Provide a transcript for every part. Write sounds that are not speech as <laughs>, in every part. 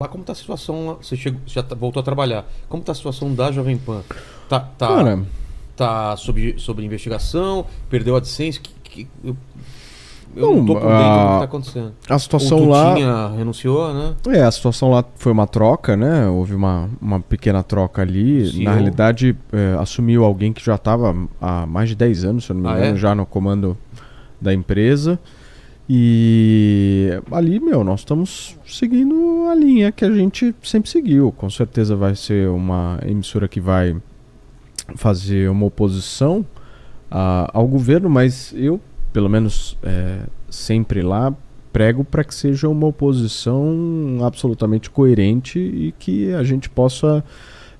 Lá como tá a situação, você chegou, já tá, voltou a trabalhar. Como tá a situação da Jovem Pan? Tá, tá, Cara, tá sob, sob investigação, perdeu a licença? Que, que, eu, eu não, não tô por dentro do que tá acontecendo. A situação lá. Tinha, renunciou, né? É, a situação lá foi uma troca, né? Houve uma, uma pequena troca ali. Sim, Na eu... realidade, é, assumiu alguém que já estava há mais de 10 anos, se eu não me ah, engano, ah, é? já no comando da empresa. E ali, meu, nós estamos seguindo a linha que a gente sempre seguiu. Com certeza vai ser uma emissora que vai fazer uma oposição a, ao governo, mas eu, pelo menos é, sempre lá, prego para que seja uma oposição absolutamente coerente e que a gente possa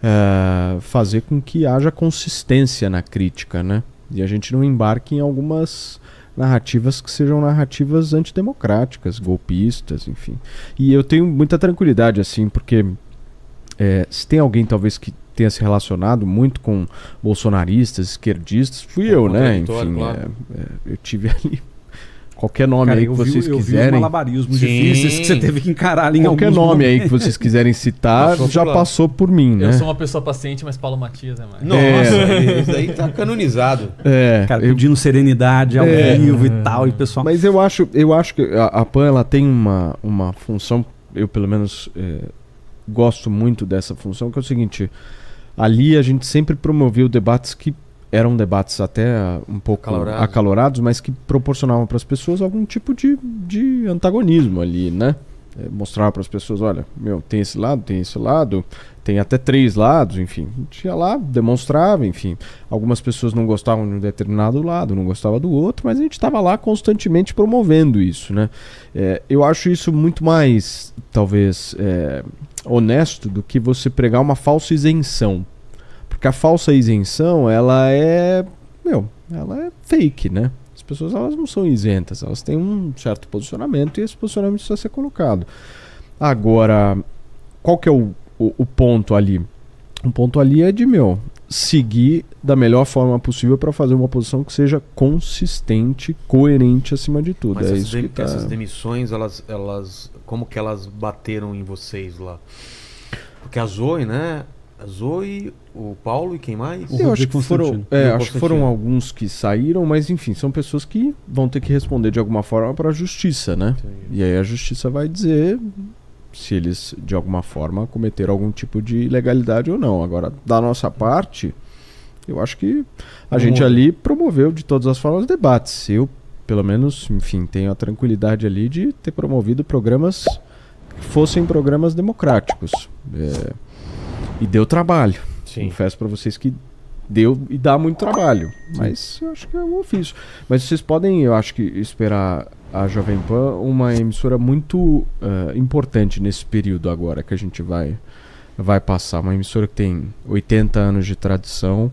é, fazer com que haja consistência na crítica, né? E a gente não embarque em algumas narrativas que sejam narrativas antidemocráticas, golpistas, enfim. E eu tenho muita tranquilidade, assim, porque é, se tem alguém talvez que tenha se relacionado muito com bolsonaristas, esquerdistas, fui é, eu, né? Enfim, claro. é, é eu tive <laughs> ali Qualquer nome Cara, aí que vocês vi, eu quiserem. Eu vi malabarismos difíceis que você teve que encarar em Qualquer nome momentos. aí que vocês quiserem citar já passou por mim, né? Eu sou uma pessoa paciente, mas Paulo Matias é mais. Nossa, é. isso daí tá canonizado. É. Cara, pedindo eu... serenidade ao é. vivo e tal, e pessoal. Mas eu acho, eu acho que a, a PAN ela tem uma, uma função, eu pelo menos é, gosto muito dessa função, que é o seguinte. Ali a gente sempre promoveu debates que eram debates até ah, um pouco acalorados, mas que proporcionavam para as pessoas algum tipo de, de antagonismo ali, né? É, mostrava para as pessoas, olha, meu, tem esse lado, tem esse lado, tem até três lados, enfim. Tinha lá, demonstrava, enfim. Algumas pessoas não gostavam de um determinado lado, não gostava do outro, mas a gente estava lá constantemente promovendo isso, né? É, eu acho isso muito mais, talvez, é, honesto do que você pregar uma falsa isenção, porque a falsa isenção, ela é, meu, ela é fake, né? As pessoas elas não são isentas, elas têm um certo posicionamento e esse posicionamento precisa ser colocado. Agora, qual que é o, o, o ponto ali? Um ponto ali é de, meu, seguir da melhor forma possível para fazer uma posição que seja consistente, coerente acima de tudo. Mas é isso tá... essas demissões, elas, elas, como que elas bateram em vocês lá? Porque a Zoe, né? A Zoe, o Paulo e quem mais? Eu acho que, foram, é, acho que foram alguns que saíram, mas enfim, são pessoas que vão ter que responder de alguma forma para a justiça, né? Entendi. E aí a justiça vai dizer se eles de alguma forma cometeram algum tipo de ilegalidade ou não. Agora, da nossa parte, eu acho que a gente ali promoveu de todas as formas debates. Eu, pelo menos, enfim, tenho a tranquilidade ali de ter promovido programas que fossem programas democráticos. É, e deu trabalho. Sim. Confesso para vocês que deu e dá muito trabalho. Sim. Mas eu acho que é um ofício. Mas vocês podem, eu acho que, esperar a Jovem Pan uma emissora muito uh, importante nesse período agora que a gente vai, vai passar. Uma emissora que tem 80 anos de tradição.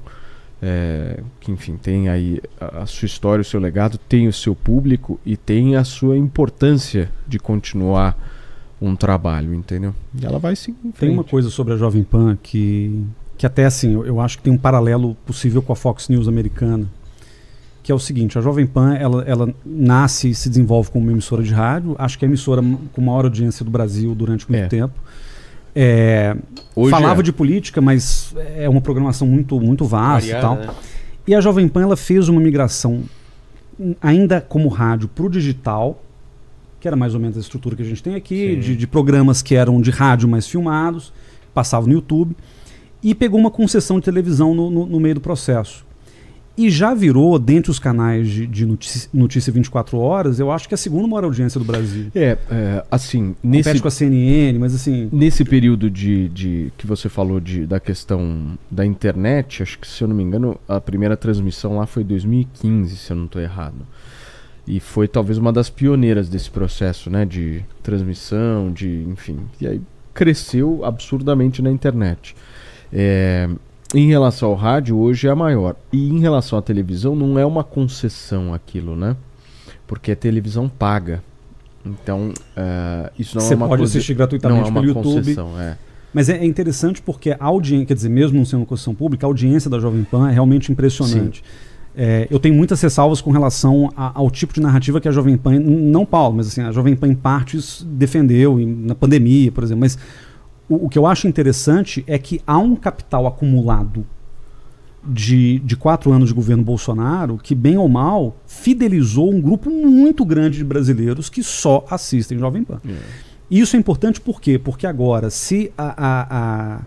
É, que enfim tem aí a, a, sua história, o seu legado, tem o seu público e tem a sua importância de continuar com o trabalho, entendeu? E ela vai se. Tem uma coisa sobre a Jovem Pan que, que até assim, eu, eu acho que tem um paralelo possível com a Fox News americana, que é o seguinte: a Jovem Pan ela, ela nasce e se desenvolve como uma emissora de rádio, acho que é a emissora com maior audiência do Brasil durante muito é. tempo. É, falava é. de política, mas é uma programação muito, muito vasta e tal. Né? E a Jovem Pan ela fez uma migração ainda como rádio para o digital que era mais ou menos a estrutura que a gente tem aqui, de, de, programas que eram de rádio, mais filmados, passavam no YouTube, e pegou uma concessão de televisão no, no, no meio do processo. E já virou, dentre os canais de, de notícia, notícia, 24 horas, eu acho que é a segunda maior audiência do Brasil. É, é assim... Compete nesse, com a CNN, mas assim... Nesse período de, de que você falou de, da questão da internet, acho que, se eu não me engano, a primeira transmissão lá foi 2015, se eu não estou errado. E foi talvez uma das pioneiras desse processo, né? De transmissão, de. enfim. E aí cresceu absurdamente na internet. É, em relação ao rádio, hoje é a maior. E em relação à televisão, não é uma concessão aquilo, né? Porque a televisão paga. Então, uh, isso não é Você é uma Você pode assistir gratuitamente não é uma pelo YouTube. É. Mas é, interessante porque a audiência, quer dizer, mesmo não sendo uma concessão pública, a audiência da Jovem Pan é realmente impressionante. Sim. É, eu tenho muitas ressalvas com relação a, ao tipo de narrativa que a Jovem Pan, não Paulo, mas assim, a Jovem Pan em partes defendeu em, na pandemia, por exemplo. Mas o, o, que eu acho interessante é que há um capital acumulado de, de quatro anos de governo Bolsonaro que, bem ou mal, fidelizou um grupo muito grande de brasileiros que só assistem Jovem Pan. É. E isso é importante por quê? Porque agora, se a, a, a,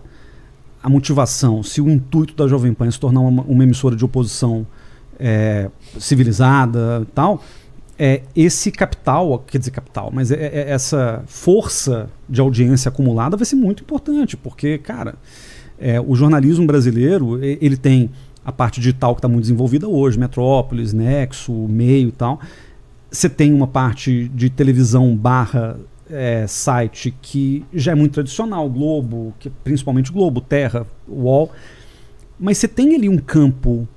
a motivação, se o intuito da Jovem Pan é se tornar uma, uma emissora de oposição é, civilizada tal, é, esse capital, quer dizer capital, mas é, é, é, essa força de audiência acumulada vai ser muito importante, porque, cara, é, o jornalismo brasileiro, ele tem a parte digital que está muito desenvolvida hoje, Metrópolis, Nexo, Meio e tal. Você tem uma parte de televisão barra é, site que já é muito tradicional, Globo, que, é principalmente Globo, Terra, UOL, mas você tem ali um campo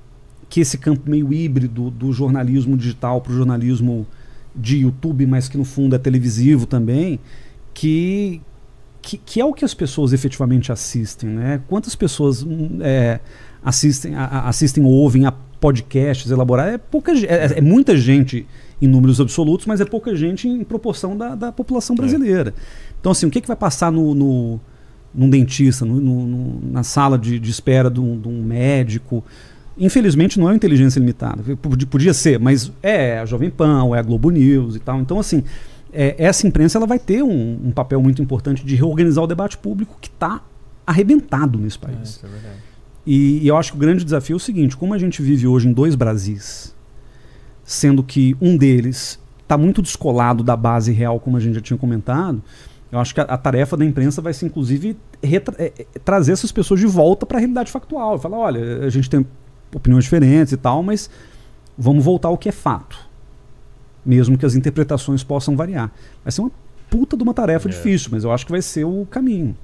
que esse campo meio híbrido do jornalismo digital para o jornalismo de YouTube, mas que no fundo é televisivo também, que, que, que, é o que as pessoas efetivamente assistem, né? Quantas pessoas hum, é, assistem, a, assistem ou ouvem a podcasts elaborados? É, pouca, é, é, muita gente em números absolutos, mas é pouca gente em proporção da, da população é. brasileira. É. Então, assim, o que, que vai passar no, no num dentista, no, no, na sala de, de espera de um, de um médico? Infelizmente não é inteligência limitada. Podia ser, mas é, é a Jovem Pan, ou é a Globo News e tal. Então, assim, é, essa imprensa ela vai ter um, um, papel muito importante de reorganizar o debate público que está arrebentado nesse é, país. É, é verdade. E, e eu acho que o grande desafio é o seguinte: como a gente vive hoje em dois Brasis, sendo que um deles está muito descolado da base real, como a gente já tinha comentado, eu acho que a, a tarefa da imprensa vai ser, inclusive, retra- é, é trazer essas pessoas de volta para a realidade factual. Falar, olha, a gente tem opiniões diferentes e tal, mas vamos voltar ao que é fato. Mesmo que as interpretações possam variar. Vai ser uma puta de uma tarefa é. difícil, mas eu acho que vai ser o caminho.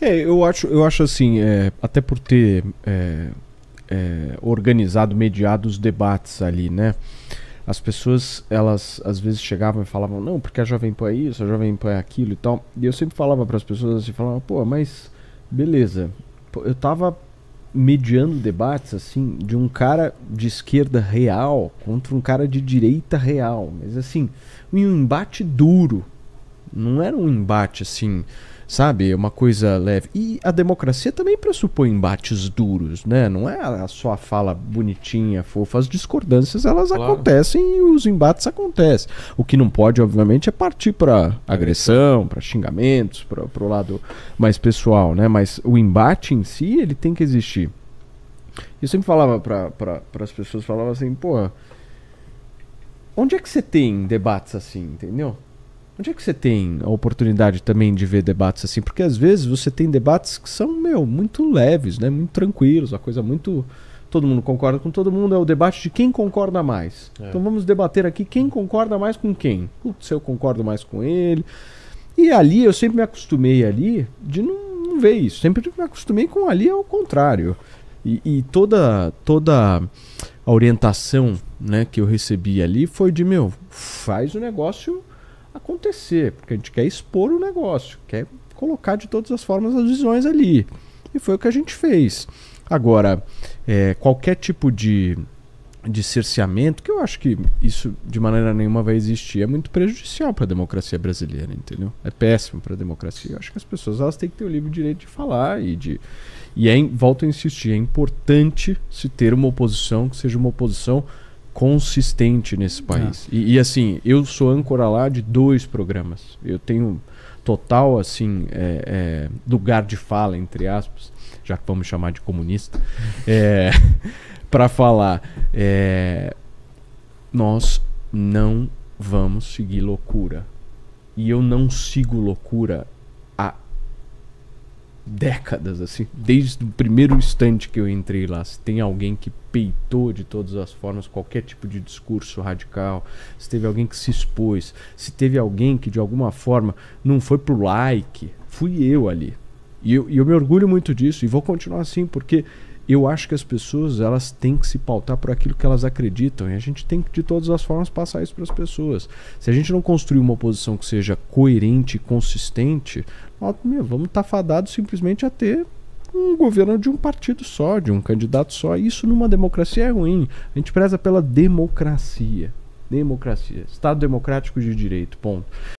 É, eu acho, eu acho assim, é, até por ter é, é organizado, mediado os debates ali, né? As pessoas, elas às vezes chegavam e falavam, não, porque a Jovem Pan é isso, a Jovem Pan é aquilo e tal. E eu sempre falava para as pessoas assim, falava, pô, mas beleza, eu tava mediando debates assim de um cara de esquerda real contra um cara de direita real, mas assim, um embate duro. Não era um embate assim, sabe? Uma coisa leve. E a democracia também pressupõe embates duros, né? Não é só a fala bonitinha, fofa. As discordâncias, elas claro. acontecem e os embates acontecem. O que não pode, obviamente, é partir para agressão, para xingamentos, para o lado mais pessoal, né? Mas o embate em si, ele tem que existir. Eu sempre falava para pra, as pessoas, falava assim, pô, onde é que você tem debates assim, entendeu? Onde é que você tem a oportunidade também de ver debates assim? Porque às vezes você tem debates que são, meu, muito leves, né? Muito tranquilos, uma coisa muito. Todo mundo concorda com todo mundo, é o debate de quem concorda mais. É. Então vamos debater aqui quem concorda mais com quem. Putz, eu concordo mais com ele. E ali, eu sempre me acostumei ali de não, não ver isso. Sempre me acostumei com ali ao contrário. E, e, toda toda a orientação né, que eu recebi ali foi de, meu, faz o negócio acontecer, porque a gente quer expor o negócio, quer colocar de todas as formas as visões ali. E foi o que a gente fez. Agora, é, qualquer tipo de, de cerceamento, que eu acho que isso de maneira nenhuma vai existir, é muito prejudicial para a democracia brasileira, entendeu? É péssimo para a democracia. Eu acho que as pessoas elas têm que ter o livre direito de falar e de. E é, volto a insistir, é importante se ter uma oposição que seja uma oposição consistente nesse país. Ah. E, e, assim, eu sou âncora lá de dois programas. Eu tenho total assim é, é, lugar de fala entre aspas, já que vamos chamar de comunista, <laughs> é, <laughs> para falar. É, nós não vamos seguir loucura. E eu não sigo loucura décadas, assim, desde o primeiro instante que eu entrei lá. Se tem alguém que peitou de todas as formas qualquer tipo de discurso radical, se teve alguém que se expôs, se teve alguém que de alguma forma não foi pro like, fui eu ali. E eu, e eu me orgulho muito disso e vou continuar assim, porque eu acho que as pessoas elas têm que se pautar por aquilo que elas acreditam e a gente tem que de todas as formas passar isso para as pessoas. Se a gente não construir uma posição que seja coerente e consistente, nós, meu, vamos estar tá fadados simplesmente a ter um governo de um partido só, de um candidato só. Isso numa democracia é ruim. A gente preza pela democracia. Democracia. Estado democrático de direito, ponto.